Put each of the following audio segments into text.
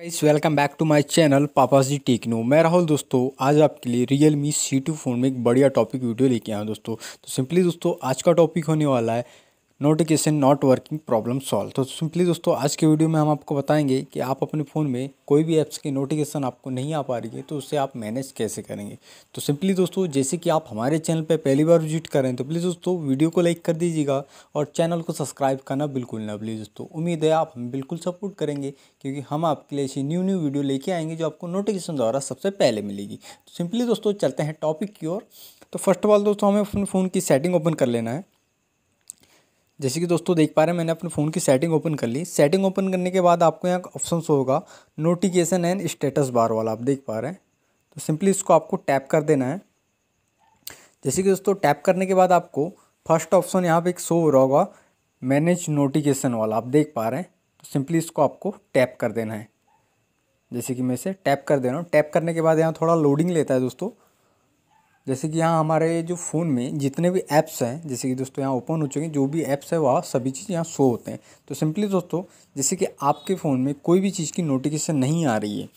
guys welcome back to my channel papa ji techno मैं राहुल दोस्तों आज आपके लिए Realme C two phone में एक बढ़िया टॉपिक वीडियो लेके आया हूँ दोस्तों तो सिंपली दोस्तों आज का टॉपिक होने वाला है notification not working problem solve तो सिंपली दोस्तों आज के वीडियो में हम आपको बताएंगे कि आप अपने फ़ोन में कोई भी ऐप्स की नोटिफिकेशन आपको नहीं आ पा रही है तो उसे आप मैनेज कैसे करेंगे तो सिंपली दोस्तों जैसे कि आप हमारे चैनल पर पहली बार विजिट करें तो प्लीज़ दोस्तों वीडियो को लाइक कर दीजिएगा और चैनल को सब्सक्राइब करना बिल्कुल ना प्लीज़ दोस्तों उम्मीद है आप हम बिल्कुल सपोर्ट करेंगे क्योंकि हम आपके लिए ऐसी न्यू न्यू वीडियो लेके आएंगे जो आपको नोटिफिकेशन द्वारा सबसे पहले मिलेगी तो सिंपली दोस्तों चलते हैं टॉपिक की ओर तो फर्स्ट ऑफ ऑल दोस्तों हमें अपने फ़ोन की सेटिंग ओपन कर लेना है जैसे कि दोस्तों देख पा रहे हैं मैंने अपने फ़ोन की सेटिंग ओपन कर ली सेटिंग ओपन करने के बाद आपको यहाँ ऑप्शन होगा नोटिफिकेशन एंड स्टेटस बार वाला आप देख पा रहे हैं तो सिंपली इसको आपको टैप कर देना है जैसे कि दोस्तों टैप करने के बाद आपको फर्स्ट ऑप्शन यहाँ पे एक शो हो रहा होगा मैनेज नोटिफिकेशन वाला आप देख पा रहे हैं तो सिंपली इसको आपको टैप कर देना है जैसे कि मैं इसे टैप कर दे रहा हूँ टैप करने के बाद यहाँ थोड़ा लोडिंग लेता है दोस्तों जैसे कि यहाँ हमारे जो फ़ोन में जितने भी ऐप्स हैं जैसे कि दोस्तों यहाँ ओपन हो चुके हैं जो भी ऐप्स है वह सभी चीज़ यहाँ शो होते हैं तो सिंपली दोस्तों जैसे कि आपके फ़ोन में कोई भी चीज़ की नोटिफिकेशन नहीं आ रही है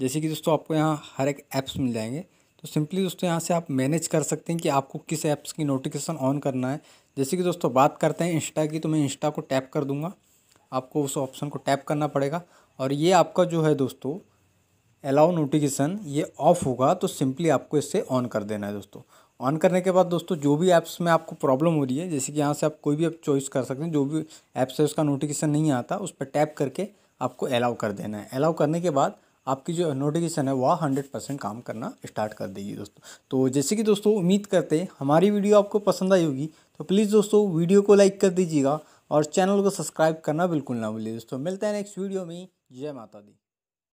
जैसे कि दोस्तों आपको यहाँ हर एक ऐप्स मिल जाएंगे तो सिंपली दोस्तों यहाँ से आप मैनेज कर सकते हैं कि आपको किस ऐप्स की नोटिफिकेशन ऑन करना है जैसे कि दोस्तों बात करते हैं इंस्टा की तो मैं इंस्टा को टैप कर दूँगा आपको उस ऑप्शन को टैप करना पड़ेगा और ये आपका जो है दोस्तों अलाउ नोटिफिकेशन ये ऑफ होगा तो सिंपली आपको इससे ऑन कर देना है दोस्तों ऑन करने के बाद दोस्तों जो भी ऐप्स में आपको प्रॉब्लम हो रही है जैसे कि यहाँ से आप कोई भी आप चॉइस कर सकते हैं जो भी ऐप्स है उसका नोटिफिकेशन नहीं आता उस पर टैप करके आपको अलाउ कर देना है अलाउ करने के बाद आपकी जो नोटिफिकेशन है वह हंड्रेड परसेंट काम करना स्टार्ट कर देगी दोस्तों तो जैसे कि दोस्तों उम्मीद करते हैं हमारी वीडियो आपको पसंद आई होगी तो प्लीज़ दोस्तों वीडियो को लाइक कर दीजिएगा और चैनल को सब्सक्राइब करना बिल्कुल ना भूलिए दोस्तों मिलते हैं नेक्स्ट वीडियो में जय माता दी